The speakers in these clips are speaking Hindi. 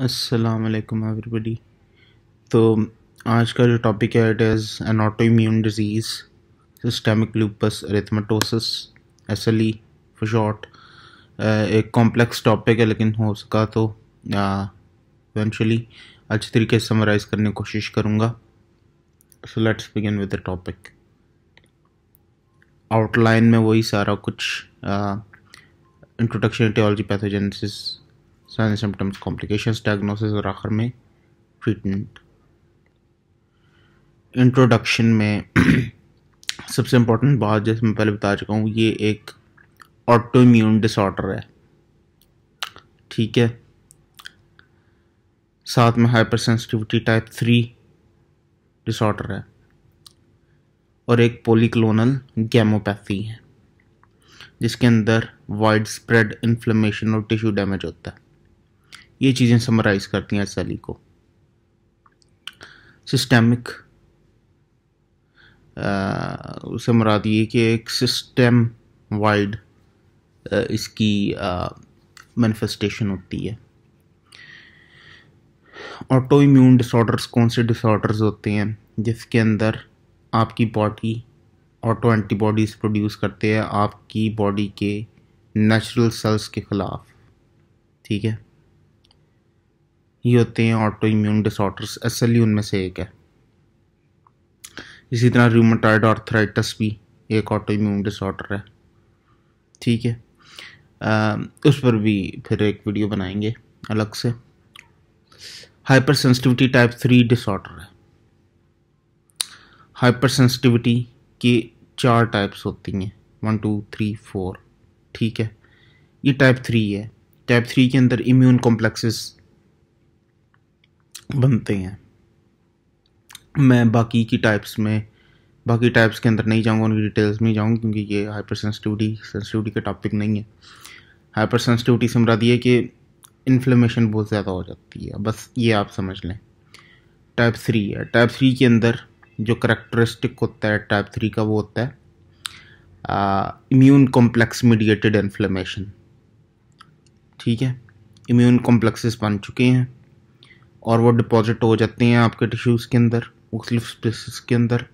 अस्सलाम वालेकुम एवरीबॉडी तो आज का जो टॉपिक है it is an autoimmune disease systemic lupus erythematosus S L E for short एक कॉम्प्लेक्स टॉपिक है लेकिन हो सका तो इवेंचुअली अच्छे तरीके से समराइज़ करने की कोशिश करूँगा so let's begin with the topic outline में वही सारा कुछ introduction aetiology pathogenesis sign symptoms complications diagnosis और आखिर में ट्रीटमेंट इंट्रोडक्शन में सबसे इम्पोर्टेंट बात जैसे मैं पहले बता चुका हूँ ये एक ऑटो इम्यून डिसऑर्डर है ठीक है साथ में hypersensitivity type three disorder है और एक पोलिक्लोनल गैमोपैथी है जिसके अंदर वाइड स्प्रेड इन्फ्लेमेशन और टिश्यू डैमेज होता है ये चीज़ें समराइज करती हैं शैली को सिस्टमिक उसे मुराद ये कि एक सिस्टम वाइड इसकी मैनिफेस्टेशन होती है ऑटो इम्यून डिसऑर्डर्स कौन से डिसऑर्डर्स होते हैं जिसके अंदर आपकी बॉडी ऑटो एंटीबॉडीज़ प्रोड्यूस करते हैं आपकी बॉडी के नेचुरल सेल्स के ख़िलाफ़ ठीक है ये होते हैं autoimmune disorders S L उनमें से एक है इसी तरह रूमटाइड आर्थराइटस भी एक ऑटो इम्यून डिसऑर्डर है ठीक है आ, उस पर भी फिर एक वीडियो बनाएंगे अलग से hypersensitivity type three disorder है हाइपर सेंसिटिविटी की चार टाइप्स होती हैं वन टू थ्री फोर ठीक है ये टाइप थ्री है टाइप थ्री के अंदर इम्यून कॉम्प्लेक्सेस बनते हैं मैं बाकी की टाइप्स में बाकी टाइप्स के अंदर नहीं जाऊंगा उनकी डिटेल्स में जाऊंगा क्योंकि ये हाइपर सेंसिटिविटी सेंसिटिविटी का टॉपिक नहीं है हाइपर सेंसिटिविटी से मुराद ये कि इन्फ्लेमेशन बहुत ज़्यादा हो जाती है बस ये आप समझ लें टाइप थ्री है टाइप थ्री के अंदर जो करेक्टरिस्टिक होता है टाइप थ्री का वो होता है इम्यून कॉम्प्लेक्स मीडिएटेड इन्फ्लेमेशन ठीक है इम्यून कॉम्प्लेक्सेस बन चुके हैं और वो डिपॉजिट हो जाती हैं आपके टिश्यूज़ के अंदर मुख्तलिफ स्पेसिस के अंदर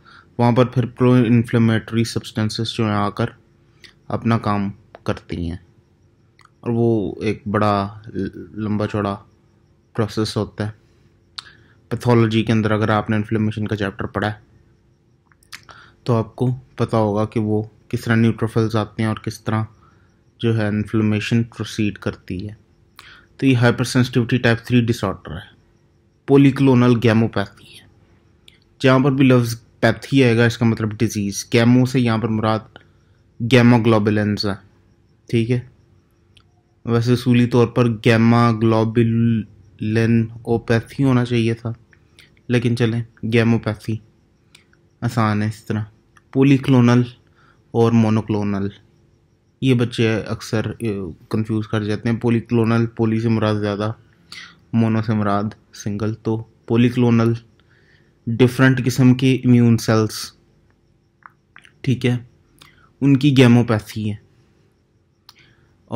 वहाँ पर फिर प्रो इन्फ्लेमेटरी सब्सटेंसेस जो हैं आकर अपना काम करती हैं और वो एक बड़ा लंबा चौड़ा प्रोसेस होता है पैथोलॉजी के अंदर अगर आपने इन्फ्लेमेशन का चैप्टर पढ़ा है तो आपको पता होगा कि वो किस तरह न्यूट्रोफिल्स आते हैं और किस तरह जो है इन्फ्लेमेशन प्रोसीड करती है तो ये hypersensitivity type three disorder है पोलिक्लोनल गैमोपैथी है जहाँ पर भी लफ्ज़ पैथी आएगा इसका मतलब डिजीज़ गैमो से यहाँ पर मुराद गैमाग्लोबुलेंस है ठीक है वैसे सूली तौर पर गैमा ओपैथी होना चाहिए था लेकिन चलें गैमोपैथी आसान है इस तरह पोलिक्लोनल और मोनोक्लोनल ये बच्चे अक्सर कंफ्यूज कर जाते हैं पोलिक्लोनल पोली से मुराद ज़्यादा मोनो से मुराद सिंगल तो पोलिक्लोनल डिफरेंट किस्म के इम्यून सेल्स ठीक है उनकी गैमोपैथी है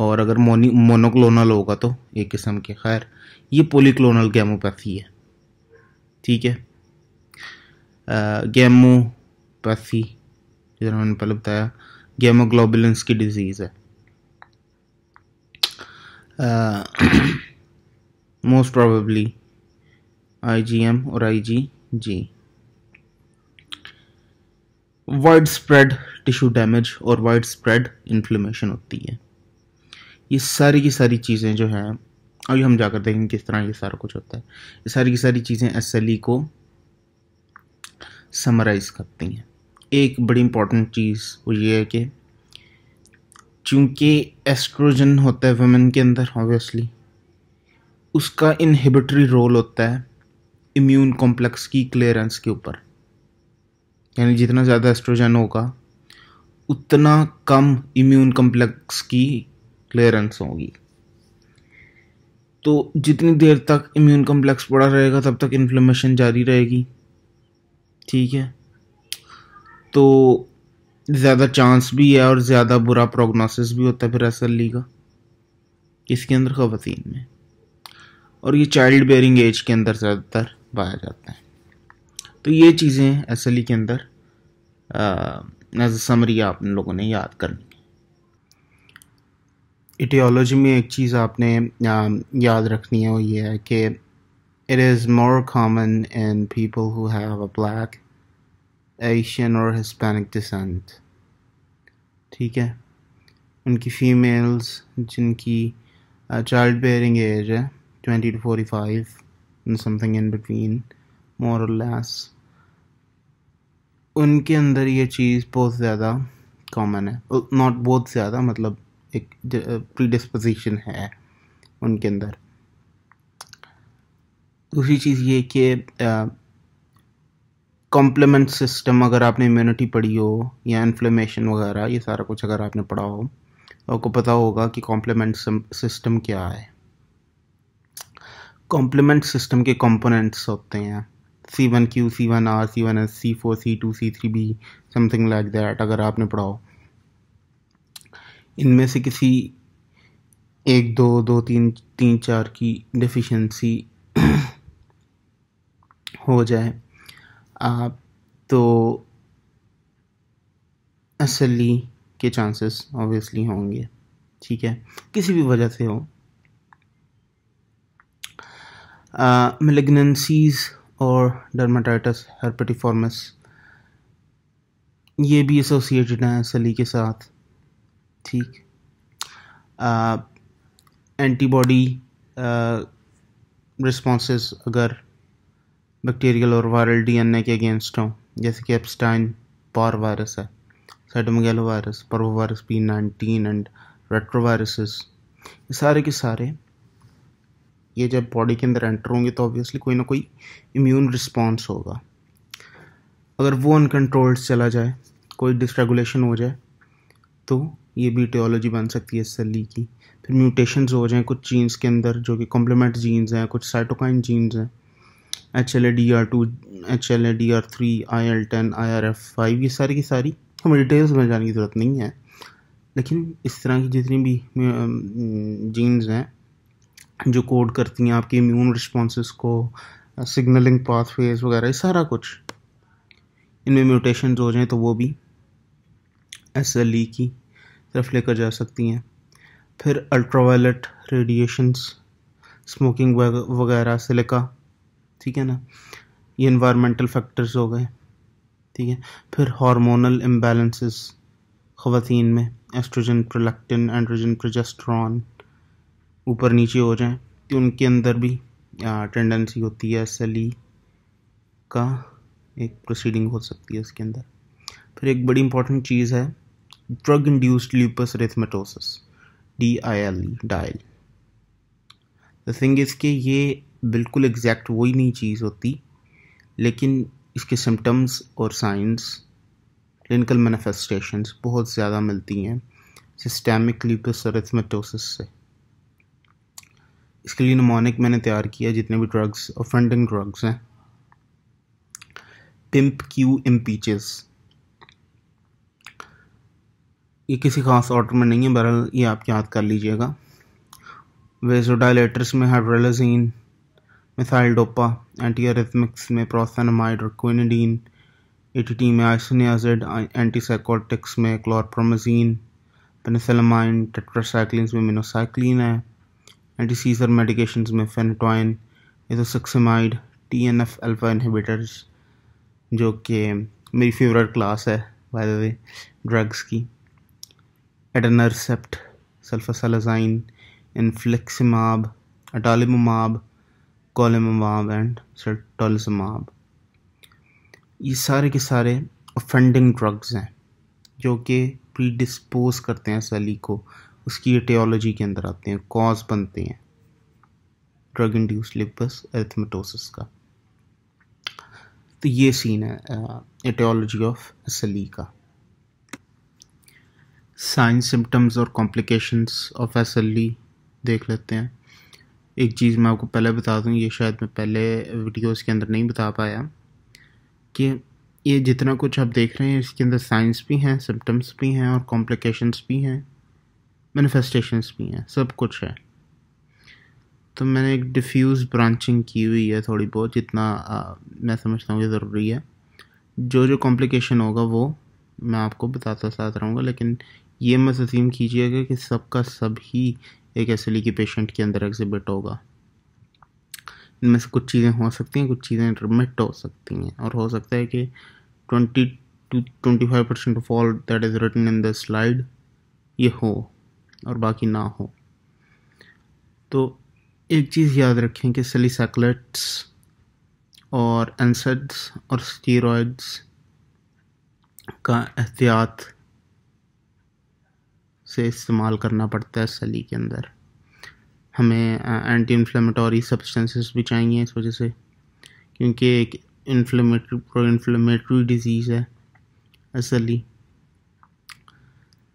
और अगर मोनी मोनोक्लोनल होगा तो एक किस्म के खैर ये पोलिक्लोनल गेमोपैथी है ठीक है गैमोपैथी जैसा मैंने पहले बताया गैमोग्लोबुलेंस की डिजीज़ है मोस्ट प्रोबेबली आईजीएम और IgG widespread tissue damage और वाइड स्प्रेड इन्फ्लेमेशन होती है ये सारी की सारी चीज़ें जो हैं अभी हम जाकर देखेंगे किस तरह ये सारा कुछ होता है ये सारी की सारी चीज़ें एस e को समराइज़ करती हैं एक बड़ी इंपॉर्टेंट चीज़ वो ये है कि चूँकि एस्ट्रोजन होता है वुमेन के अंदर ऑब्वियसली उसका इनहिबिटरी रोल होता है इम्यून कॉम्प्लेक्स की क्लियरेंस के ऊपर यानी जितना ज़्यादा एस्ट्रोजन होगा उतना कम इम्यून कॉम्प्लेक्स की क्लियरेंस होगी तो जितनी देर तक इम्यून कॉम्प्लेक्स पड़ा रहेगा तब तक इन्फ्लेमेशन जारी रहेगी ठीक है तो ज़्यादा चांस भी है और ज़्यादा बुरा प्रोग्नोसिस भी होता है फिर एस एल का इसके अंदर ख़वान में और ये चाइल्ड बेयरिंग एज के अंदर ज़्यादातर पाया जाता है तो ये चीज़ें एस एल ई e के अंदर एज अ समरी आप लोगों ने याद करनी इटियोलॉजी में एक चीज़ आपने याद रखनी है वो ये है कि it is more common in people who have a black Asian और हिस्पैनिक डिसेंट ठीक है उनकी फीमेल्स जिनकी चाइल्ड बेयरिंग एज है twenty to forty five and something in between more और लेस उनके अंदर ये चीज़ बहुत ज़्यादा कॉमन है नॉट बहुत ज़्यादा मतलब एक प्रीडिस्पोजिशन है उनके अंदर दूसरी चीज़ ये कि कॉम्प्लीमेंट सिस्टम अगर आपने इम्यूनिटी पढ़ी हो या इन्फ्लेमेशन वगैरह ये सारा कुछ अगर आपने पढ़ा हो तो आपको पता होगा कि कॉम्प्लीमेंट सिस्टम क्या है कॉम्प्लीमेंट सिस्टम के कंपोनेंट्स होते हैं C one Q C one R C one S C four C two C three B something like that अगर आपने पढ़ाओ इनमें से किसी एक दो दो तीन तीन चार की डिफिशेंसी हो जाए आप तो असली e के चांसेस ऑब्वियसली होंगे ठीक है किसी भी वजह से हो मेलेगनेंसीज और डर्माटाइटस हर्पेटिफॉर्मस ये भी एसोसिएटेड हैं सली के साथ ठीक एंटीबॉडी uh, रिस्पॉन्स uh, अगर बैक्टीरियल और वायरल डीएनए के अगेंस्ट हों जैसे कि एप्सटाइन पार वायरस है cytomegalovirus parvovirus P nineteen and retroviruses ये सारे के सारे ये जब बॉडी के अंदर एंटर होंगे तो ऑब्वियसली कोई ना कोई इम्यून रिस्पॉन्स होगा अगर वो अनकंट्रोल्ड चला जाए कोई डिसरेगुलेशन हो जाए तो ये भी टियोलॉजी बन सकती है सली की फिर म्यूटेशन हो जाएँ कुछ जीन्स के अंदर जो कि कॉम्प्लीमेंट जीन्स हैं कुछ साइटोकाइन जीन्स हैं H L A D R two H L A D R three I L ten I R F five ये सारी की सारी हमें डिटेल्स में जाने की ज़रूरत नहीं है लेकिन इस तरह की जितनी भी जीन्स हैं जो कोड करती हैं आपकी इम्यून रिस्पॉन्स को सिग्नलिंग uh, पाथवेज वगैरह ये सारा कुछ इनमें म्यूटेशन हो जाएँ तो वो भी एस एल ई की तरफ लेकर जा सकती हैं फिर अल्ट्रावायलेट रेडिएशंस स्मोकिंग वगैरह सिलिका ठीक है ना ये इन्वायरमेंटल फैक्टर्स हो गए ठीक है फिर हार्मोनल इम्बेलेंसेस ख़वान में एस्ट्रोजन प्रोलैक्टिन एंड्रोजन प्रोजेस्ट्रॉन ऊपर नीचे हो जाएं तो उनके अंदर भी टेंडेंसी होती है ई का एक प्रोसीडिंग हो सकती है उसके अंदर फिर एक बड़ी इंपॉर्टेंट चीज़ है drug induced lupus erythematosus D I L dial the thing is ये बिल्कुल एग्जैक्ट वही नहीं चीज़ होती लेकिन इसके सिम्टम्स और साइंस क्लिनिकल मैनिफेस्टेशंस बहुत ज़्यादा मिलती हैं सिस्टेमिक ल्यूपस रेथमेटोसिस से इसके लिए नमोनिक मैंने तैयार किया जितने भी ड्रग्स और फ्रंटिंग ड्रग्स हैं पिम्प क्यू इम्पीचेस ये किसी खास ऑर्डर में नहीं है बहरहाल ये आप याद कर लीजिएगा वेजोडाइलेटर्स में हाइड्रोलाजीन मिसाइल डोपा एंटीआरिथमिक्स में प्रोसानमाइड और टी एटीटी में आइसोनियाजिड एंटीसाइकोटिक्स में क्लोरप्रोमजीन पेनिसलमाइन टेट्रासाइक्लिन में मिनोसाइक्लिन है एंटीसीजर मेडिकेशन में phenytoin ethosuximide T N F alpha inhibitors जो कि मेरी फेवरेट क्लास है बाय द वे ड्रग्स की एडनरसेप्ट सल्फासलाजाइन इनफ्लिक्सिमाब अटालिमाब कॉलममाब एंड सटोलसमाब ये सारे के सारे ऑफेंडिंग ड्रग्स हैं जो कि प्रीडिस्पोज करते हैं सली को उसकी एटियोलॉजी के अंदर आते हैं कॉज बनते हैं ड्रग इंड्यूस लिपस एथमेटोसिस का तो ये सीन है एटियोलॉजी ऑफ एसली का साइंस सिम्टम्स और कॉम्प्लिकेशंस ऑफ एसली देख लेते हैं एक चीज़ मैं आपको पहले बता दूं ये शायद मैं पहले वीडियोस के अंदर नहीं बता पाया कि ये जितना कुछ आप देख रहे हैं इसके अंदर साइंस भी हैं सिम्टम्स भी हैं और कॉम्प्लिकेशंस भी हैं मैनिफेस्टेशंस भी हैं सब कुछ है तो मैंने एक डिफ्यूज़ ब्रांचिंग की हुई है थोड़ी बहुत जितना आ, मैं समझता हूँ कि ज़रूरी है जो जो कॉम्प्लिकेशन होगा वो मैं आपको बताता साथ रहूँगा लेकिन ये मत असीम कीजिएगा कि सबका सब ही एक एस की पेशेंट के अंदर एग्जिबिट होगा इनमें से कुछ चीज़ें हो सकती हैं कुछ चीज़ें रिमिट हो सकती हैं और हो सकता है कि twenty to twenty five percent of all that is written in the slide ये हो और बाकी ना हो तो एक चीज़ याद रखें कि सलीसैकलेट्स और एनसड्स और स्टीरॉइड्स का एहतियात से इस्तेमाल करना पड़ता है सली के अंदर हमें एंटी इन्फ्लेमेटोरी सब्सटेंसेस भी चाहिए इस वजह से क्योंकि एक इन्फ्लेमेटरी प्रो इन्फ्लेमेटरी डिजीज़ है सली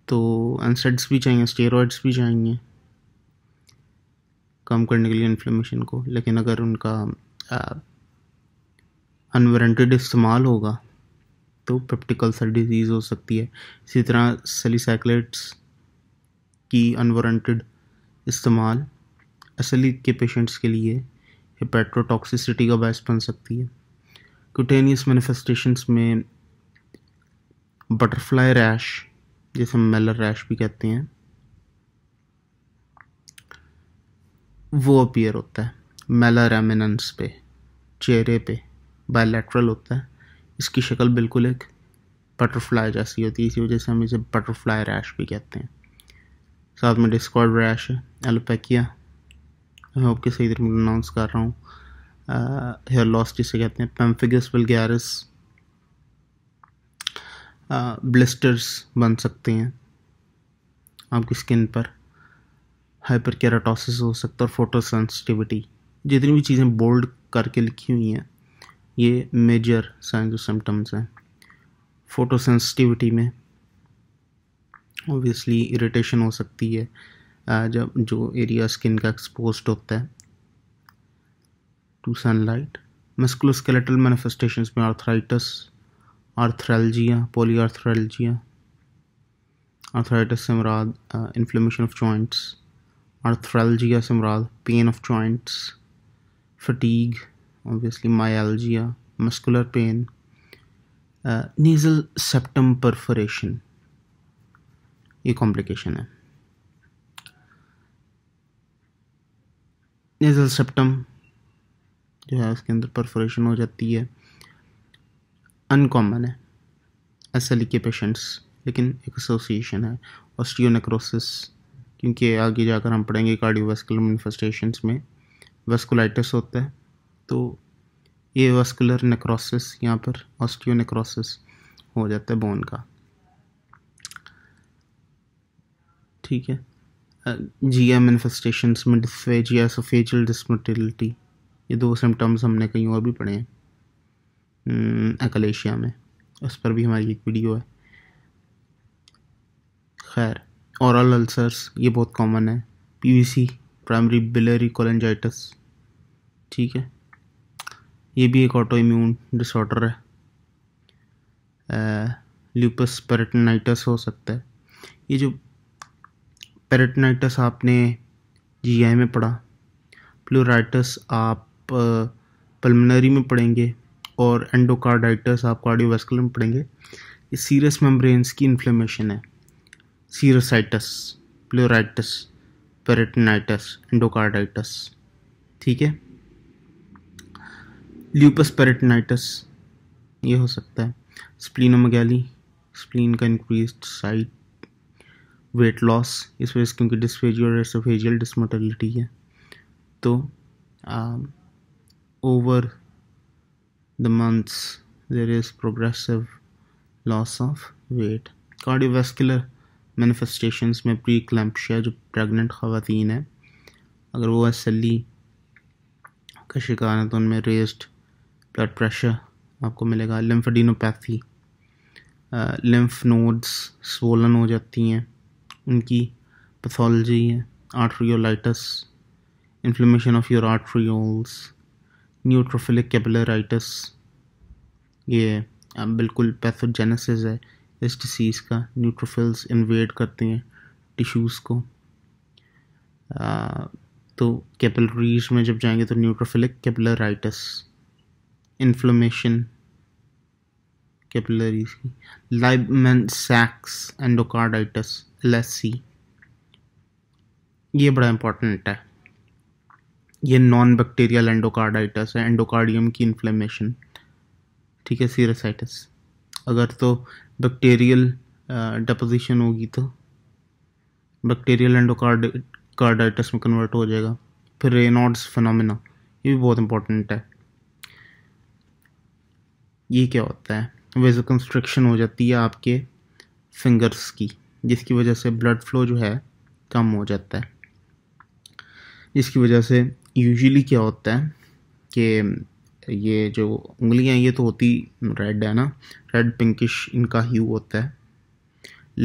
तो एनसेट्स भी चाहिए स्टेरॉइड्स भी चाहिए कम करने के लिए इन्फ्लेमेशन को लेकिन अगर उनका अनवारंटेड इस्तेमाल होगा तो पेप्टिक सर डिजीज़ हो सकती है इसी तरह सलीसाइक्लेट्स की अनवारंटेड इस्तेमाल असली e के पेशेंट्स के लिए हेपेट्रोटॉक्सिसिटी का बायस बन सकती है क्यूटेनियस मैनिफेस्टेशंस में बटरफ्लाई रैश जिसे मेलर रैश भी कहते हैं वो अपीयर होता है मेलर एमिनंस पे चेहरे पे बायलैटरल होता है इसकी शक्ल बिल्कुल एक बटरफ्लाई जैसी होती है इसी वजह से हम इसे बटरफ्लाई रैश भी कहते हैं साथ में डिस्कॉर्ड रैश है एलोपैकिया मैं आपके सही तरह प्रोनाउंस कर रहा हूँ हेयर लॉस जिसे कहते हैं पेम्फिगस वलगैरिस ब्लिस्टर्स बन सकते हैं आपकी स्किन पर हाइपर कैराटोसिस हो सकता है और फोटो सेंसिटिविटी जितनी भी चीज़ें बोल्ड करके लिखी हुई हैं ये मेजर साइंस और सिम्टम्स हैं फोटो सेंसिटिविटी में ओबियसली इरिटेशन हो सकती है जब जो एरिया स्किन का एक्सपोज होता है टू सनलाइट मस्कुलोस्केलेटल मैनिफेस्टेशंस में आर्थराइटस पोली पोलीआर्थ्रैल्जिया आर्थराइटिस से मुराद इन्फ्लेमेशन ऑफ जॉइंट्स आर्थ्रैल्जिया से मुराद pain of joints fatigue obviously myalgia muscular pain nasal septum perforation ये कॉम्प्लिकेशन है नेज़ल सेप्टम जो है उसके अंदर परफोरेशन हो जाती है अनकॉमन है एस एल e के पेशेंट्स लेकिन एक एसोसिएशन है ऑस्टियोनेक्रोसिस क्योंकि आगे जाकर हम पढ़ेंगे कार्डियोवास्कुलर मैनिफेस्टेशंस में वेस्कुलाइटिस होता है तो ये वेस्कुलर नेक्रोसिस यहाँ पर ऑस्टियोनेक्रोसिस हो जाता है बोन का ठीक है जिया मैनिफेस्टेशंस में डिस्फेजिया सोफेजल डिस्मोटिलिटी ये दो सिम्टम्स हमने कहीं और भी पढ़े हैं हम्म, अकलेशिया में उस पर भी हमारी एक वीडियो है खैर औरल अल्सर्स ये बहुत कॉमन है पीवीसी प्राइमरी बिलरी कोलेंजाइटस ठीक है ये भी एक ऑटो इम्यून डिसऑर्डर है ल्यूपस पेरेटनाइटस हो सकता है ये जो पेरेटनाइटस आपने जी आई में पढ़ा प्लोराइटस आप पलमनरी में पढ़ेंगे और एंडोकार्डाइटस आप कार्डियोवेस्कुलर में पढ़ेंगे ये सीरियस मेम्ब्रेन्स की इन्फ्लेमेशन है सीरोसाइटस प्लोराइटस पेरेटनाइटिस एंडोकार्डाइटस ठीक है ल्यूपस पेरेटनाइटिस ये हो सकता है स्प्लिनोमेगैली स्प्लीन का इंक्रीज साइट वेट लॉस इस वजह से क्योंकि डिस्फेजियल और एसोफेजियल डिसमोटलिटी है तो over um, the months there is progressive loss of weight cardiovascular manifestations में प्री क्लम्पशिया जो प्रेग्नेंट ख़वान हैं अगर वो एस एल ई का शिकार हैं तो उनमें रेस्ड ब्लड प्रेशर आपको मिलेगा लिम्फडीनोपैथी लिम्फ नोड्स स्वोलन हो जाती हैं उनकी पैथोलॉजी है arteriolitis inflammation of your arterioles neutrophilic capillaritis ये बिल्कुल पैथोजेनेसिस है इस डिसीज़ का न्यूट्रोफिल्स इन्वेड करते हैं टिश्यूज़ को आ, तो कैपिलरीज में जब जाएंगे तो न्यूट्रोफिलिक कैपिलराइटिस इन्फ्लोमेशन कैपिलरीज की लाइबमैन सैक्स एंडोकार्डाइटिस एल ये बड़ा इम्पोर्टेंट है ये नॉन बैक्टीरियल एंडोकार्डाइटिस है एंडोकार्डियम की इन्फ्लेमेशन ठीक है सीरसाइटिस अगर तो बैक्टीरियल डिपोजिशन uh, होगी तो बैक्टीरियल एंडोकार्ड में कन्वर्ट हो जाएगा फिर रेनॉड्स फिनोमिना ये भी बहुत इंपॉर्टेंट है ये क्या होता है वेजो कंस्ट्रक्शन हो जाती है आपके फिंगर्स की जिसकी वजह से ब्लड फ्लो जो है कम हो जाता है जिसकी वजह से यूजुअली क्या होता है कि ये जो उंगलियां ये तो होती रेड है ना रेड पिंकिश इनका ह्यू होता है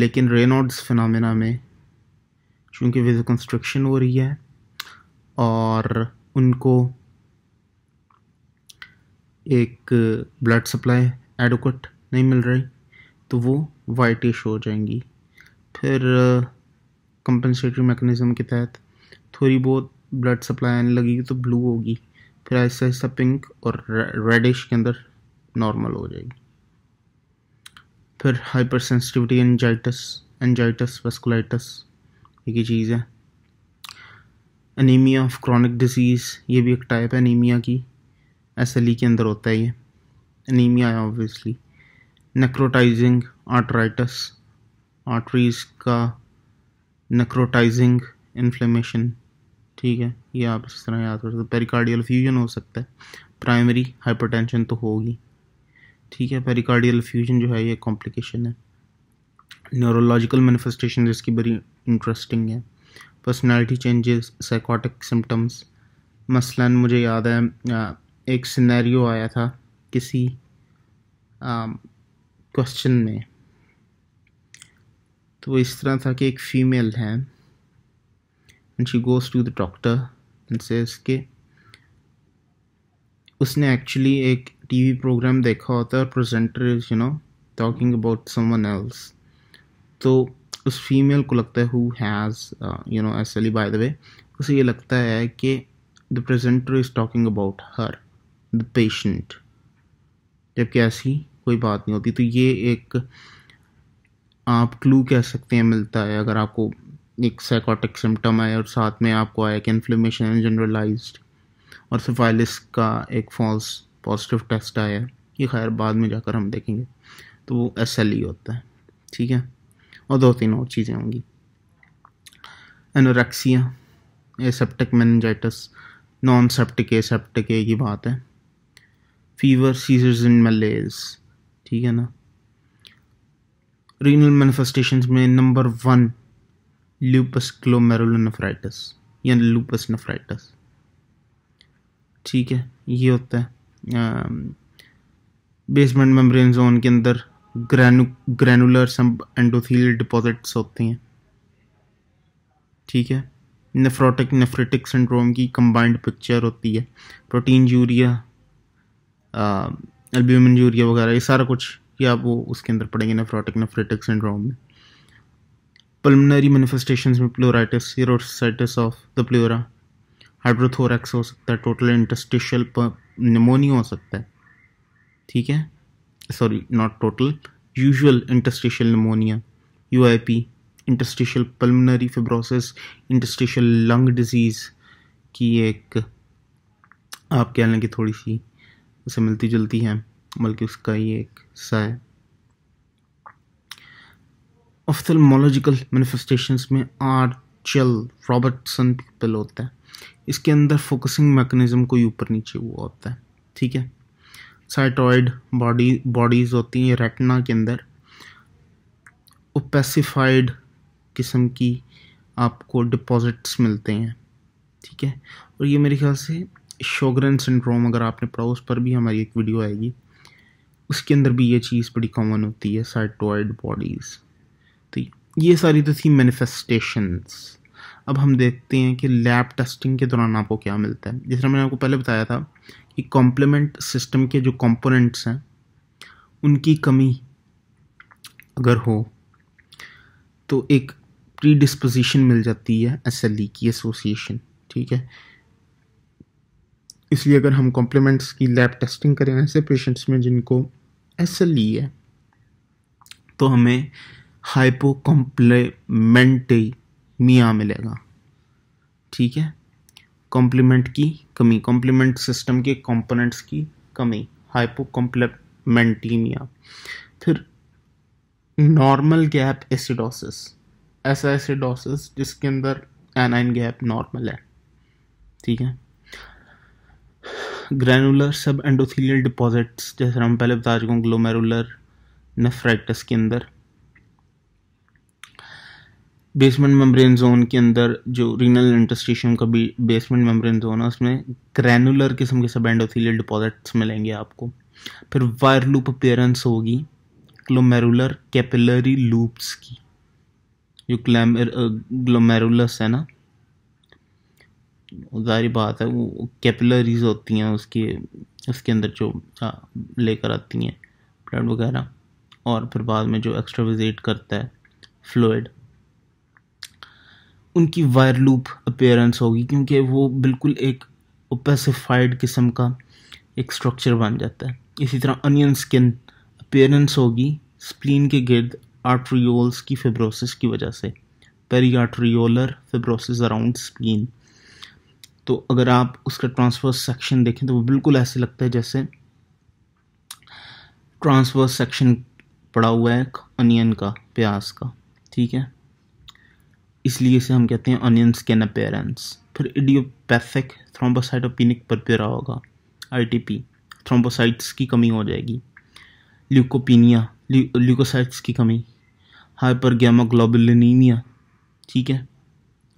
लेकिन रेनॉड्स फिनमिना में चूँकि विज कंस्ट्रक्शन हो रही है और उनको एक ब्लड सप्लाई एडोकट नहीं मिल रही तो वो वाइटिश हो जाएंगी फिर कंपनसेटरी मैकेनिज़्म के तहत थोड़ी बहुत ब्लड सप्लाई आने लगेगी तो ब्लू होगी फिर ऐसा ऐसा पिंक और रेडिश के अंदर नॉर्मल हो जाएगी फिर हाइपर सेंसिटिविटी एनजाइटस एनजाइटस वेस्कुलाइटस एक ही चीज़ है एनीमिया ऑफ क्रॉनिक डिजीज़ ये भी एक टाइप है एनीमिया की एस एल ई के अंदर होता है ये एनीमिया है ऑब्वियसली नेक्रोटाइजिंग आर्टराइटस आर्टरीज का नेक्रोटाइजिंग इन्फ्लेमेशन ठीक है ये आप इस तरह याद कर सकते पेरिकार्डियल फ्यूजन हो सकता है प्राइमरी हाइपरटेंशन तो होगी ठीक है पेरिकार्डियल फ्यूजन जो है ये कॉम्प्लिकेशन है न्यूरोलॉजिकल मैनिफेस्टेशन इसकी बड़ी इंटरेस्टिंग है पर्सनैलिटी चेंजेस साइकोटिक सिम्टम्स मसलन मुझे याद है एक सिनेरियो आया था किसी क्वेश्चन में तो इस तरह था कि एक फ़ीमेल है and she goes to the doctor and says उसने एक्चुअली एक टीवी प्रोग्राम देखा होता है presenter is you know talking about someone else तो उस फीमेल को लगता है who has you know easily by the way उसे ये लगता है कि the presenter is talking about her the patient जबकि ऐसी कोई बात नहीं होती तो ये एक आप क्लू कह सकते हैं मिलता है अगर आपको एक साइकोटिक सिम्टम है और साथ में आपको आया कि इन्फ्लेमेशन है जनरलाइज और सिफाइलिस का एक फॉल्स पॉजिटिव टेस्ट आया है ये खैर बाद में जाकर हम देखेंगे तो वो एस एल ई होता है ठीक है और दो तीन और चीज़ें होंगी anorexia aseptic meningitis non septic aseptic एक की बात है फीवर सीजर्स इन मलेज ठीक है ना रीनल मैनिफेस्टेशंस में नंबर वन lupus glomerulonephritis या लूपस नेफ्राइटिस ठीक है ये होता है बेसमेंट मेम्ब्रेन जोन के अंदर ग्रैनु ग्रैनुलर एंडोथील डिपॉजिट्स होते हैं ठीक है नेफ्रोटिक नेफ्रेटिक सिंड्रोम की कंबाइंड पिक्चर होती है प्रोटीन यूरिया एल्ब्यूमिन यूरिया वगैरह ये सारा कुछ ये आप वो उसके अंदर पड़ेंगे नेफ्रोटिक नेफ्रेटिक सिंड्रोम में पल्मनरी मैनिफेस्टेशंस में pleuritis serositis of the pleura hydrothorax हो सकता है टोटल इंटस्टिशियल निमोनिया हो सकता है ठीक है sorry not total usual interstitial pneumonia U I P interstitial pulmonary fibrosis interstitial lung disease की एक आप कह लें कि थोड़ी सी उसे मिलती जुलती है बल्कि उसका ये एक हिस्सा है ऑफ्थलमोलॉजिकल मैनिफेस्टेशंस में आर चल रॉबर्टसन पीपल होता है इसके अंदर फोकसिंग मैकेनिज्म कोई ऊपर नीचे हुआ होता है ठीक है साइटॉइड बॉडी बॉडीज़ होती हैं रेटना के अंदर ओपेसिफाइड किस्म की आपको डिपॉजिट्स मिलते हैं ठीक है और ये मेरे ख्याल से शोगरन सिंड्रोम अगर आपने पढ़ा उस पर भी हमारी एक वीडियो आएगी उसके अंदर भी ये चीज़ बड़ी कॉमन होती है साइटॉइड बॉडीज़ ये सारी तो थी मैनिफेस्टेशंस अब हम देखते हैं कि लैब टेस्टिंग के दौरान आपको क्या मिलता है जिस तरह मैंने आपको पहले बताया था कि कॉम्प्लीमेंट सिस्टम के जो कंपोनेंट्स हैं उनकी कमी अगर हो तो एक प्री डिस्पोजिशन मिल जाती है एस एल ई की एसोसिएशन ठीक है इसलिए अगर हम कॉम्प्लीमेंट्स की लैब टेस्टिंग करें ऐसे पेशेंट्स में जिनको एस एल ई है तो हमें हाइपोकॉम्प्लीमेंटेमिया मिलेगा ठीक है कॉम्प्लीमेंट की कमी कॉम्प्लीमेंट सिस्टम के कंपोनेंट्स की कमी हाइपोकॉम्प्लीमेंटीमिया फिर नॉर्मल गैप एसिडोसिस ऐसा एसिडोसिस जिसके अंदर एनाइन गैप नॉर्मल है ठीक है ग्रैनुलर सब एंडोथीलियल डिपॉजिट्स जैसे हम पहले बता चुके हैं ग्लोमेरुलर नेफ्राइटिस के अंदर बेसमेंट मेम्ब्रेन जोन के अंदर जो रीनल इंटस्टिशियम का भी बेसमेंट मेम्ब्रेन जोन है उसमें ग्रैनुलर किस्म के सब एंडोथीलियल डिपॉजिट्स मिलेंगे आपको फिर वायर लूप अपेयरेंस होगी क्लोमेरुलर कैपिलरी लूप्स की जो क्लैम ग्लोमेरुलस er, uh, है ना जाहिर बात है वो कैपिलरीज होती हैं उसके उसके अंदर जो लेकर आती हैं ब्लड वगैरह और फिर बाद में जो एक्स्ट्रा विजिट करता है फ्लूड उनकी वायर लूप अपेयरेंस होगी क्योंकि वो बिल्कुल एक ओपेसिफाइड किस्म का एक स्ट्रक्चर बन जाता है इसी तरह अनियन स्किन अपेयरेंस होगी स्प्लीन के गिर्द आर्ट्रियोल्स की फिब्रोसिस की वजह से periarteriolar fibrosis around spleen तो अगर आप उसका ट्रांसवर्स सेक्शन देखें तो वो बिल्कुल ऐसे लगता है जैसे ट्रांसवर्स सेक्शन पड़ा हुआ है अनियन का प्याज का ठीक है इसलिए इसे हम कहते हैं अनियंस कैन अपेयरेंस फिर इडियोपैथिक थ्रोम्बोसाइटोपिनिक परपेरा होगा आई टी पी थ्रोम्बोसाइट्स की कमी हो जाएगी ल्यूकोपिनिया ल्यूकोसाइट्स की कमी हाइपर गैमा ठीक है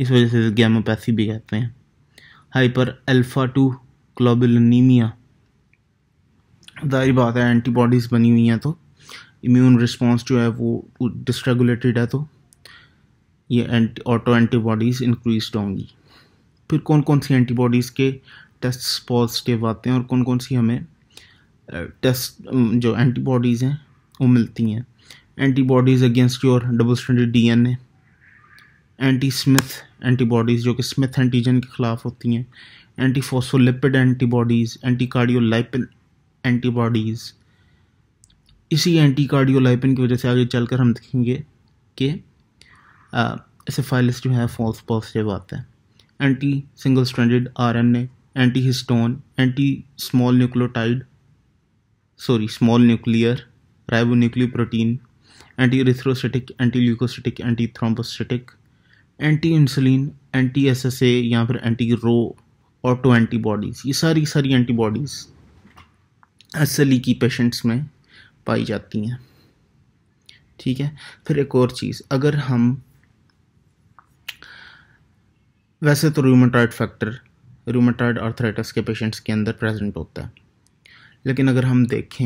इस वजह से गैमोपैथी भी कहते हैं हाइपर अल्फ़ा टू ग्लोबुलिनीमिया जाहिर बात है एंटीबॉडीज़ बनी हुई हैं तो इम्यून रिस्पॉन्स जो है वो डिसरेगुलेटेड है तो ये ऑटो एंटीबॉडीज़ इंक्रीज होंगी फिर कौन कौन सी एंटीबॉडीज़ के टेस्ट पॉजिटिव आते हैं और कौन कौन सी हमें टेस्ट जो एंटीबॉडीज़ हैं वो मिलती हैं antibodies against your double stranded DNA anti Smith antibodies जो कि स्मिथ एंटीजन के ख़िलाफ़ होती हैं anti phospholipid antibodies anti cardiolipin antibodies इसी एंटी कार्डियोलाइपिन की वजह से आगे चलकर हम देखेंगे कि सिफाइलिस जो है फॉल्स पॉजिटिव आते हैं anti single stranded R N A anti histone anti small nucleotide sorry small nuclear ribonuclear protein anti erythrocytic anti leukocytic anti thrombocytic anti insulin anti S S A या फिर एंटी रो ऑटो एंटीबॉडीज़ ये सारी सारी एंटीबॉडीज़ एस एल ई की पेशेंट्स में पाई जाती हैं ठीक है फिर एक और चीज़ अगर हम वैसे तो रूमाटॉयड फैक्टर रूमाटॉयड आर्थराइटिस के पेशेंट्स के अंदर प्रेजेंट होता है लेकिन अगर हम देखें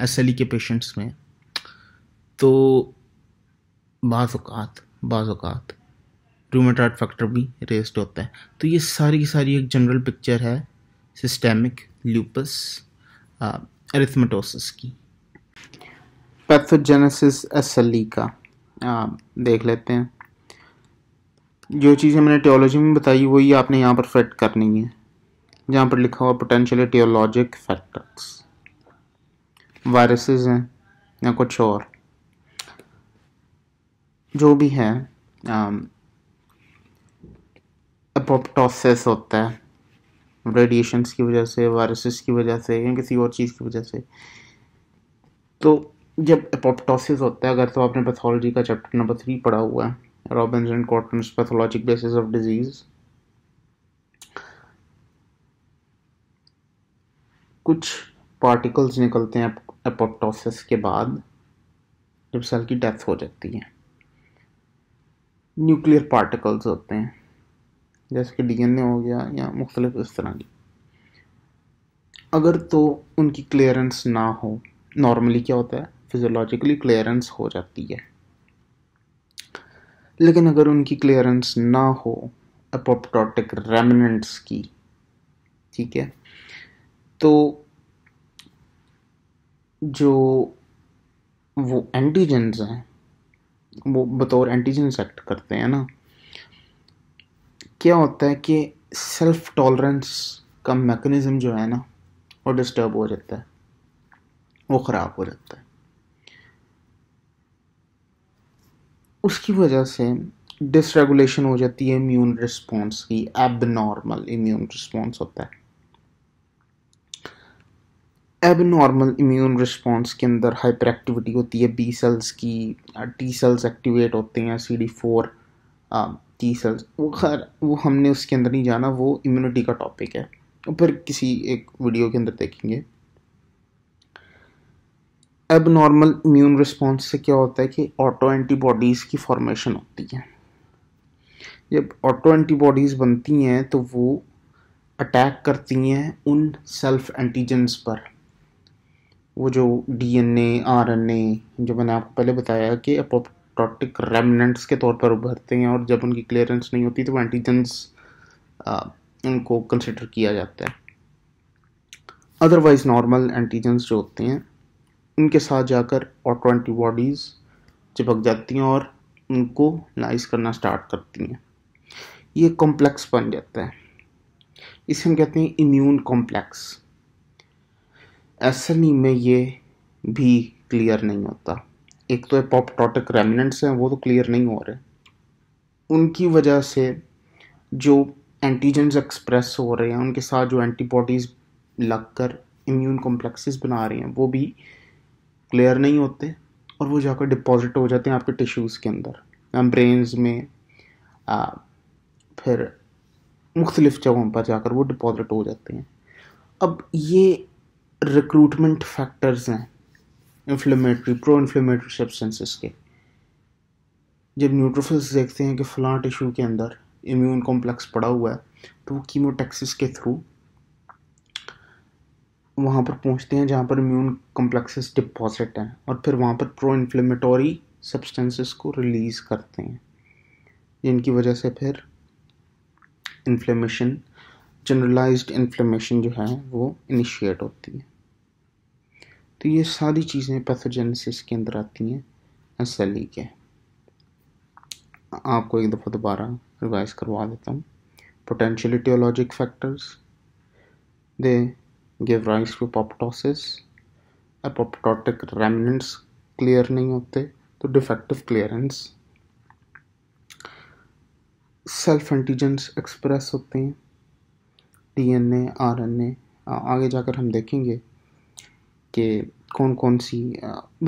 एस e के पेशेंट्स में तो बाज़ात बाज़ात रूमाटॉयड फैक्टर भी रेस्ड होता है तो ये सारी की सारी एक जनरल पिक्चर है सिस्टेमिक ल्यूपस एरिथमेटोसिस की पैथोजेनेसिस एस e का आ, देख लेते हैं जो चीज़ें मैंने टियोलॉजी में बताई वही आपने यहाँ पर फिट करनी है जहाँ पर लिखा हुआ पोटेंशियल टियोलॉजिक फैक्टर्स वायरसेस हैं या कुछ और जो भी है अपोप्टोसिस um, होता है रेडिएशंस की वजह से वायरसेस की वजह से या किसी और चीज़ की वजह से तो जब अपोप्टोसिस होता है अगर तो आपने पैथोलॉजी का चैप्टर नंबर थ्री पढ़ा हुआ है Robbins and Cotton's pathologic basis of disease. कुछ पार्टिकल्स निकलते हैं एपोप्टोसिस के बाद जब सेल की डेथ हो जाती है न्यूक्लियर पार्टिकल्स होते हैं जैसे कि डीएनए हो गया या मुख्तलिफ इस तरह की अगर तो उनकी क्लियरेंस ना हो नॉर्मली क्या होता है फिजोलॉजिकली क्लियरेंस हो जाती है लेकिन अगर उनकी क्लियरेंस ना हो अपोप्टोटिक रेमिनेंट्स की ठीक है तो जो वो एंटीजेंस हैं वो बतौर एंटीजेंस एक्ट करते हैं ना क्या होता है कि सेल्फ टॉलरेंस का मैकेनिज़्म जो है ना वो डिस्टर्ब हो जाता है वो ख़राब हो जाता है उसकी वजह से डिसरेगुलेशन हो जाती है इम्यून रिस्पॉन्स की एबनॉर्मल इम्यून रिस्पॉन्स होता है एब नॉर्मल इम्यून रिस्पॉन्स के अंदर हाइपर एक्टिविटी होती है बी सेल्स की टी सेल्स एक्टिवेट होते हैं C D four T cells वो खैर वो हमने उसके अंदर नहीं जाना वो इम्यूनिटी का टॉपिक है फिर किसी एक वीडियो के अंदर देखेंगे अब नॉर्मल इम्यून रिस्पॉन्स से क्या होता है कि ऑटो एंटीबॉडीज़ की फॉर्मेशन होती है जब ऑटो एंटीबॉडीज़ बनती हैं तो वो अटैक करती हैं उन सेल्फ एंटीजेंस पर वो जो डीएनए आरएनए जो मैंने आपको पहले बताया कि अपोप्टोटिक रेमनेंट्स के तौर पर उभरते हैं और जब उनकी क्लियरेंस नहीं होती तो वो उनको कंसिडर किया जाता है अदरवाइज नॉर्मल एंटीजेंस जो होते हैं इनके साथ जाकर ऑटो एंटीबॉडीज़ चिपक जाती हैं और उनको नाइस करना स्टार्ट करती हैं ये कॉम्प्लेक्स बन जाता है इसे हम कहते हैं इम्यून कॉम्प्लेक्स नहीं में ये भी क्लियर नहीं होता एक तो एपोप्टोटिक रेमिनेंट्स हैं वो तो क्लियर नहीं हो रहे उनकी वजह से जो एंटीजन्स एक्सप्रेस हो रहे हैं उनके साथ जो एंटीबॉडीज़ लगकर इम्यून कॉम्प्लेक्सेस बना रहे हैं वो भी क्लियर नहीं होते और वो जाकर डिपॉजिट हो जाते हैं आपके टिश्यूज़ के अंदर ब्रेन्स में आ, फिर मुख्तलिफ़ जगहों पर जाकर वो डिपॉजिट हो जाते हैं अब ये रिक्रूटमेंट फैक्टर्स हैं इन्फ्लेमेटरी प्रो इन्फ्लेमेटरी सब्सटेंसेस के जब न्यूट्रोफिल्स देखते हैं कि फ़लाँ टिश्यू के अंदर इम्यून कॉम्प्लेक्स पड़ा हुआ है तो वो कीमोटेक्सिस के थ्रू वहाँ पर पहुँचते हैं जहाँ पर इम्यून कम्प्लेक्सेस डिपॉजिट हैं और फिर वहाँ पर प्रो इन्फ्लेमेटोरी सब्सटेंसेस को रिलीज़ करते हैं जिनकी वजह से फिर इन्फ्लेमेशन जनरलाइज्ड इन्फ्लेमेशन जो है वो इनिशिएट होती है तो ये सारी चीज़ें पैथोजेनेसिस के अंदर आती हैं असली के आपको एक दफ़ा दोबारा रिवाइज करवा देता हूँ potential aetiologic factors they give rise to apoptosis apoptotic remnants clear नहीं होते तो defective clearance self antigens express होते हैं डीएनए आरएनए आगे जाकर हम देखेंगे कि कौन कौन सी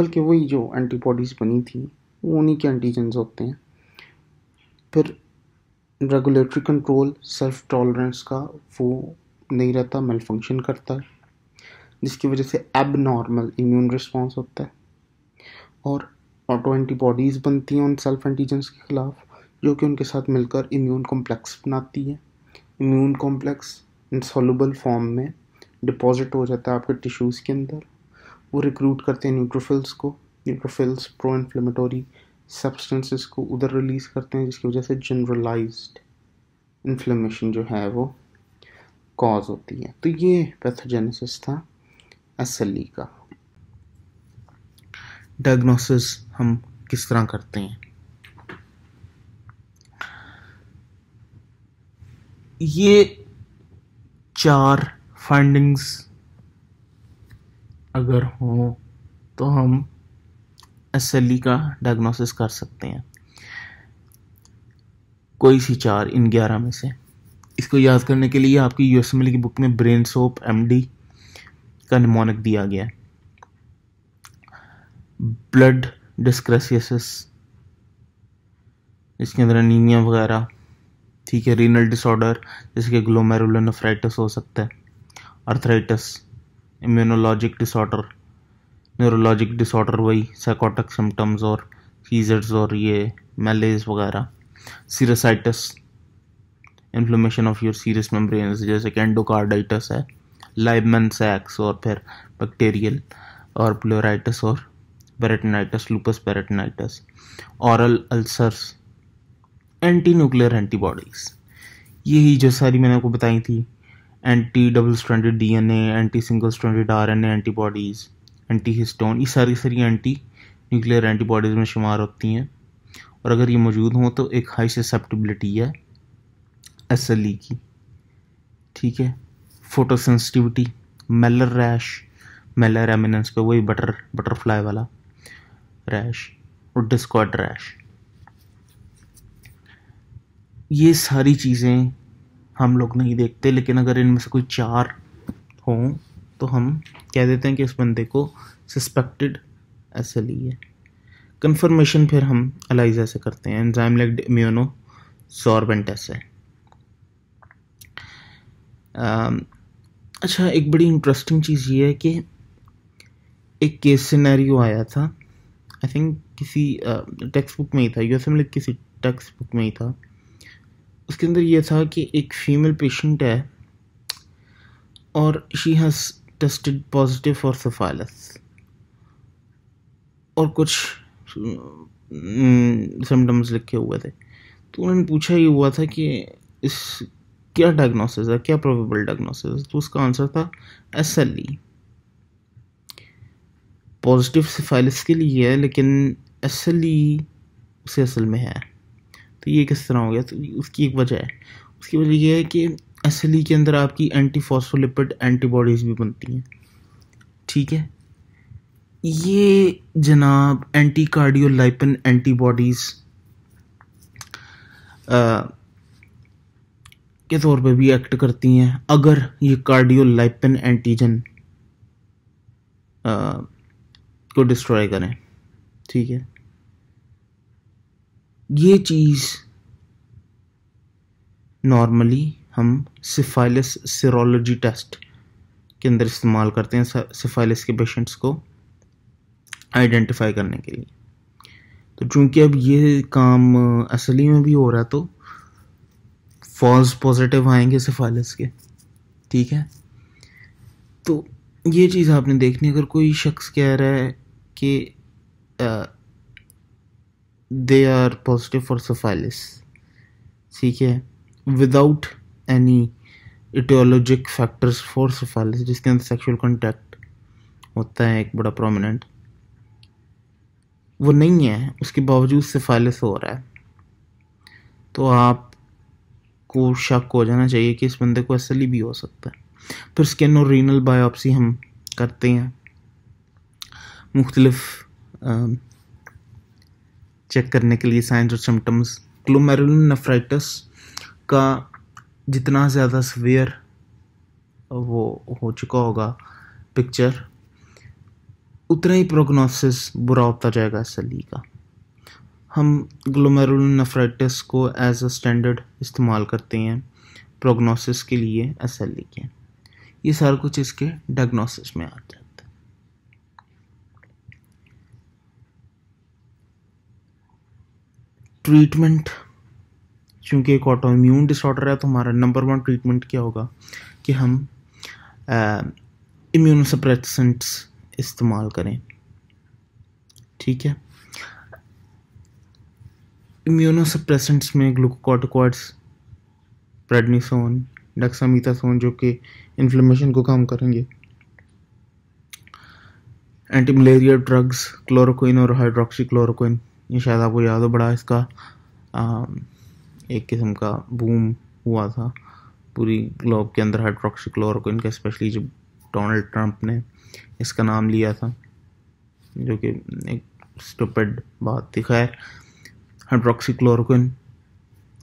बल्कि वही जो एंटीबॉडीज़ बनी थी वो उन्हीं के एंटीजेंस होते हैं फिर रेगुलेटरी कंट्रोल सेल्फ टॉलरेंस का वो नहीं रहता मेल फंक्शन करता है जिसकी वजह से एब नॉर्मल इम्यून रिस्पॉन्स होता है और ऑटो एंटीबॉडीज़ बनती हैं उन सेल्फ एंटीजेंस के ख़िलाफ़ जो कि उनके साथ मिलकर इम्यून कॉम्प्लेक्स बनाती है इम्यून कॉम्प्लेक्स इंसॉलुबल फॉर्म में डिपॉजिट हो जाता है आपके टिश्यूज़ के अंदर वो रिक्रूट करते हैं न्यूट्रोफिल्स को न्यूट्रोफिल्स प्रो इन्फ्लेमेटोरी सब्सटेंसेस को उधर रिलीज़ करते हैं जिसकी वजह से जनरलाइज्ड इन्फ्लेमेशन जो है वो कॉज होती है तो ये पैथोजेनेसिस था असली का डायग्नोसिस हम किस तरह करते हैं ये चार फाइंडिंग्स अगर हो तो हम एस का डायग्नोसिस कर सकते हैं कोई सी चार इन ग्यारह में से इसको याद करने के लिए आपकी यू एस की बुक में ब्रेन सोप एम का निमोनिक दिया गया है ब्लड डिस्क्रेसियसिस इसके अंदर अनीमिया वगैरह ठीक है रीनल डिसऑर्डर जैसे कि ग्लोमेरुलनफ्राइटिस हो सकता है arthritis immunologic disorder neurologic disorder वही साइकोटिक सिम्टम्स और सीजर्स और ये मेलेज वगैरह serositis inflammation of your serous membrane जैसे कि एंडोकार्डाइटस है लाइबमन सैक्स और फिर बैक्टीरियल और प्लोराइटस और peritonitis lupus peritonitis oral ulcers anti nuclear antibodies यही जो सारी मैंने आपको बताई थी anti double N A anti single N A antibodies anti histone ये सारी सारी एंटी न्यूक्लियर एंटीबॉडीज़ में शुमार होती हैं और अगर ये मौजूद हों तो एक हाई ससेप्टिबिलिटी है एसएलई की ठीक है photosensitivity malar rash malar eminence का वही बटर बटरफ्लाई वाला रैश और डिस्कॉड रैश ये सारी चीज़ें हम लोग नहीं देखते लेकिन अगर इनमें से कोई चार हों तो हम कह देते हैं कि इस बंदे को सस्पेक्टेड एस एल ई है कन्फर्मेशन फिर हम अलाइजा से करते हैं एंजाइम लाइक इम्यूनो सॉर्बेंट है Um, अच्छा एक बड़ी इंटरेस्टिंग चीज़ ये है कि एक केस सिनेरियो आया था आई थिंक किसी टेक्स्ट uh, बुक में ही था यूएसएम में किसी टेक्स्ट बुक में ही था उसके अंदर ये था कि एक फीमेल पेशेंट है और she has tested positive for syphilis और कुछ सिम्टम्स mm, लिखे हुए थे तो उन्होंने पूछा ये हुआ था कि इस क्या डायग्नोसिस है क्या प्रोबेबल डायग्नोसिस तो उसका आंसर था S L E positive syphilis के लिए है लेकिन एस एल ई उसे असल में है तो ये किस तरह हो गया तो उसकी एक वजह है उसकी वजह यह है कि एस एल ई के अंदर आपकी एंटी फॉस्फोलिपिड एंटीबॉडीज़ भी बनती हैं ठीक है ये जनाब एंटी कार्डियोलाइपिन एंटीबॉडीज़ के तौर पे भी एक्ट करती हैं अगर ये कार्डियोलाइपिन एंटीजन uh, को डिस्ट्रॉय करें ठीक है ये चीज़ नॉर्मली हम सिफाइलिस सिरोलॉजी टेस्ट के अंदर इस्तेमाल करते हैं सिफाइलिस के पेशेंट्स को आइडेंटिफाई करने के लिए तो चूंकि अब ये काम uh, असली में भी हो रहा है तो फॉल्स पॉजिटिव आएंगे सिफालस के ठीक है तो ये चीज़ आपने देखनी अगर कोई शख्स कह रहा है कि they are positive for syphilis ठीक है without any aetiologic factors for syphilis जिसके अंदर सेक्सुअल कॉन्टैक्ट होता है एक बड़ा प्रोमिनेंट वो नहीं है उसके बावजूद सिफालिस हो रहा है तो आप को शक हो जाना चाहिए कि इस बंदे को असली भी हो सकता है फिर स्किन और रीनल बायोप्सी हम करते हैं मुख्तलफ़ चेक करने के लिए साइंस और सिम्टम्स नफ्राइटस का जितना ज़्यादा सवेयर वो हो चुका होगा पिक्चर उतना ही प्रोग्नोसिस बुरा होता जाएगा असली सली का हम ग्लोमेरुलनफ्राइटिस को एज अ स्टैंडर्ड इस्तेमाल करते हैं प्रोग्नोसिस के लिए एस एल ई के ये सारा कुछ इसके डायग्नोसिस में आ है ट्रीटमेंट चूँकि एक ऑटो इम्यून डिसऑर्डर है तो हमारा नंबर वन ट्रीटमेंट क्या होगा कि हम इम्यूनोसप्रेसेंट्स इस्तेमाल करें ठीक है इम्यूनोसप्रेसेंट्स में ग्लूकोकॉर्टिकॉइड्स प्रेडनिसोन डेक्सामीथासोन जो कि इन्फ्लेमेशन को कम करेंगे एंटी मलेरिया ड्रग्स क्लोरोक्विन और हाइड्रोक्सी क्लोरोक्विन ये शायद आपको याद हो बड़ा इसका आ, एक किस्म का बूम हुआ था पूरी ग्लोब के अंदर हाइड्रोक्सी क्लोरोक्विन का स्पेशली जब डोनाल्ड ट्रंप ने इसका नाम लिया था जो कि एक स्टूपिड बात थी खैर हाइड्रोक्सीक्लोरोक्विन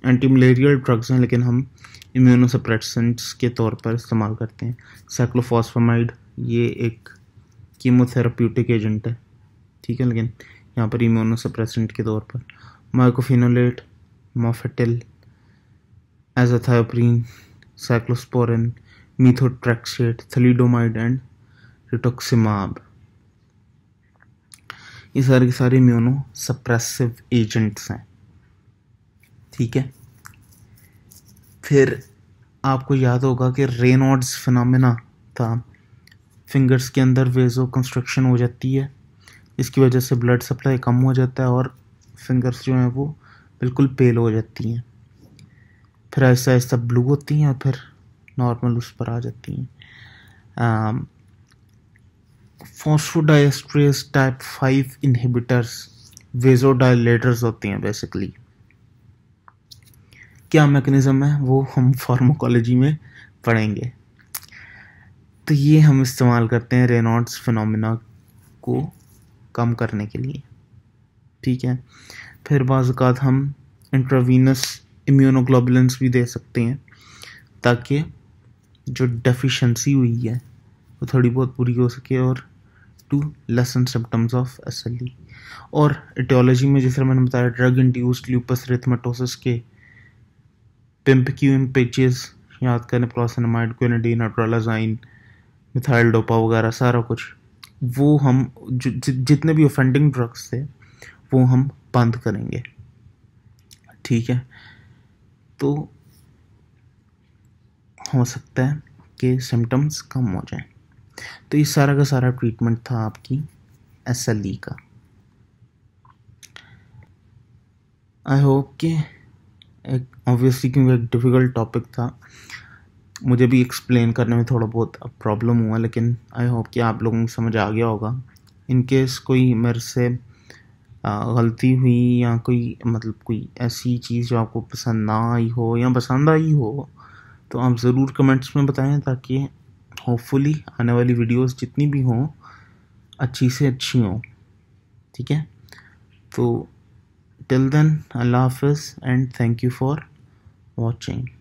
एंटी मलेरियल ड्रग्स हैं लेकिन हम इम्यूनोसप्रेसेंट्स के तौर पर इस्तेमाल करते हैं साइक्लोफॉस्फामाइड ये एक कीमोथेरापीटिक एजेंट है ठीक है लेकिन यहाँ पर इम्यूनोसप्रेसेंट के तौर पर mycophenolate mofetil azathioprine cyclosporine methotrexate thalidomide and rituximab ये सारे के सारे इम्यूनो सप्रेसिव एजेंट्स हैं ठीक है फिर आपको याद होगा कि रेनॉड्स फिनमिना था फिंगर्स के अंदर वेजो कंस्ट्रक्शन हो जाती है इसकी वजह से ब्लड सप्लाई कम हो जाता है और फिंगर्स जो हैं वो बिल्कुल पेल हो जाती हैं फिर ऐसा ऐसा ब्लू होती हैं और फिर नॉर्मल उस पर आ जाती हैं phosphodiesterase type five inhibitors vasodilators होती हैं बेसिकली क्या मैकेनिज़्म है वो हम फार्माकोलॉजी में पढ़ेंगे तो ये हम इस्तेमाल करते हैं रेनॉड्स फिनोमिना को कम करने के लिए ठीक है फिर बाज़ात हम इंट्रावीनस इम्यूनोग्लोबुलेंस भी दे सकते हैं ताकि जो डेफिशिएंसी हुई है वो थोड़ी बहुत पूरी हो सके और to lessen symptoms of S L E और एटियोलॉजी में जैसे मैंने बताया ड्रग इंड्यूस्ड ल्यूपस रिथमेटोसिस के पिम्प क्यूम पेचेस याद करने प्रोसनमाइड क्विनडीन अट्रोलाजाइन मिथाइल डोपा वगैरह सारा कुछ वो हम जि, जितने भी ऑफेंडिंग ड्रग्स थे वो हम बंद करेंगे ठीक है तो हो सकता है कि सिम्टम्स कम हो जाएं तो ये सारा का सारा ट्रीटमेंट था आपकी एस एल ई का आई होप कि एक ऑब्वियसली क्योंकि एक डिफ़िकल्ट टॉपिक था मुझे भी एक्सप्लेन करने में थोड़ा बहुत प्रॉब्लम हुआ लेकिन आई होप कि आप लोगों को समझ आ गया होगा इन केस कोई मेरे से गलती हुई या कोई मतलब कोई ऐसी चीज़ जो आपको पसंद ना आई हो या पसंद आई हो तो आप ज़रूर कमेंट्स में बताएं ताकि होपफुली आने वाली वीडियोस जितनी भी हों अच्छी से अच्छी हों ठीक है तो टिल देन अल्लाह हाफ and thank you for watching